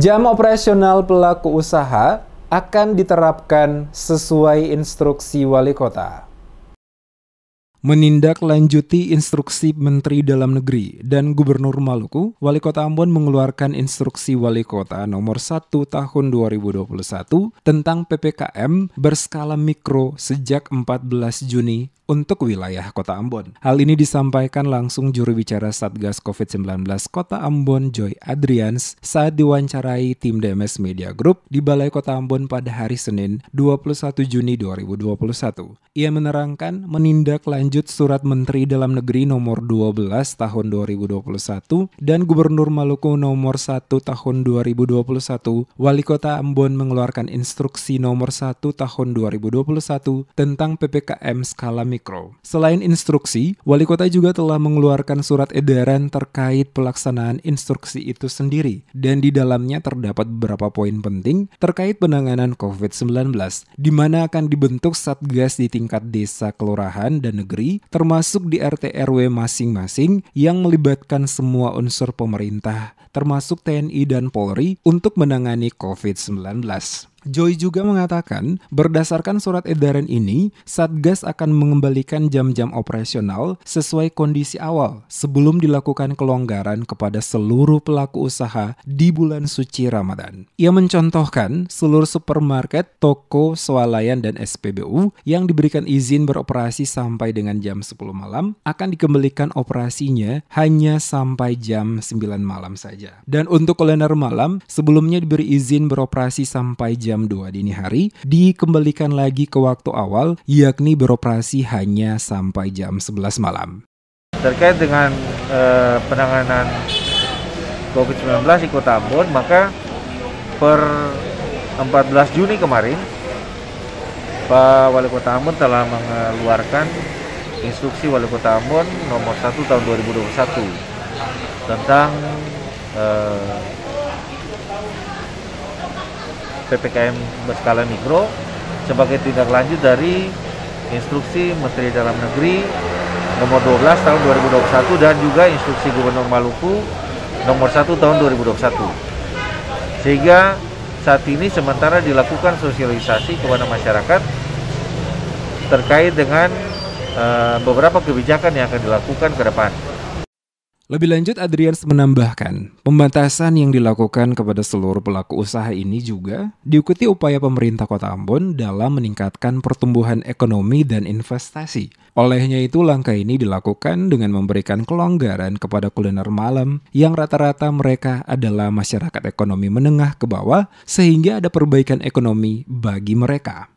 Jam operasional pelaku usaha akan diterapkan sesuai instruksi wali kota. Menindaklanjuti instruksi Menteri Dalam Negeri dan Gubernur Maluku, Wali Kota Ambon mengeluarkan instruksi Wali Kota nomor 1 tahun 2021 tentang PPKM berskala mikro sejak 14 Juni untuk wilayah Kota Ambon. Hal ini disampaikan langsung juru bicara Satgas COVID-19 Kota Ambon Joy Adrians saat diwawancarai tim DMS Media Group di Balai Kota Ambon pada hari Senin 21 Juni 2021. Ia menerangkan menindaklanjut surat Menteri Dalam Negeri nomor 12 tahun 2021 dan Gubernur Maluku nomor 1 tahun 2021, Wali Kota Ambon mengeluarkan instruksi nomor 1 tahun 2021 tentang PPKM skala mikro mikro. Selain instruksi, wali kota juga telah mengeluarkan surat edaran terkait pelaksanaan instruksi itu sendiri dan di dalamnya terdapat beberapa poin penting terkait penanganan COVID-19 di mana akan dibentuk satgas di tingkat desa, kelurahan, dan negeri termasuk di RT RW masing-masing yang melibatkan semua unsur pemerintah termasuk TNI dan Polri untuk menangani COVID-19. Joy juga mengatakan, berdasarkan surat edaran ini, Satgas akan mengembalikan jam-jam operasional sesuai kondisi awal sebelum dilakukan kelonggaran kepada seluruh pelaku usaha di bulan suci Ramadan. Ia mencontohkan seluruh supermarket, toko, swalayan, dan SPBU yang diberikan izin beroperasi sampai dengan jam 10 malam akan dikembalikan operasinya hanya sampai jam 9 malam saja. Dan untuk kuliner malam, sebelumnya diberi izin beroperasi sampai jam jam 2 dini hari dikembalikan lagi ke waktu awal yakni beroperasi hanya sampai jam 11 malam. Terkait dengan uh, penanganan COVID-19 di Kota Ambon, maka per 14 Juni kemarin Pak Wali Kota Ambon telah mengeluarkan instruksi Wali Kota Ambon nomor 1 tahun 2021 tentang eh, PPKM berskala mikro sebagai tindak lanjut dari instruksi Menteri Dalam Negeri nomor 12 tahun 2021 dan juga instruksi Gubernur Maluku nomor 1 tahun 2021. Sehingga saat ini sementara dilakukan sosialisasi kepada masyarakat terkait dengan eh, beberapa kebijakan yang akan dilakukan ke depan. Lebih lanjut, Adrians menambahkan, pembatasan yang dilakukan kepada seluruh pelaku usaha ini juga diikuti upaya pemerintah kota Ambon dalam meningkatkan pertumbuhan ekonomi dan investasi. Olehnya itu, langkah ini dilakukan dengan memberikan kelonggaran kepada kuliner malam yang rata-rata mereka adalah masyarakat ekonomi menengah ke bawah sehingga ada perbaikan ekonomi bagi mereka.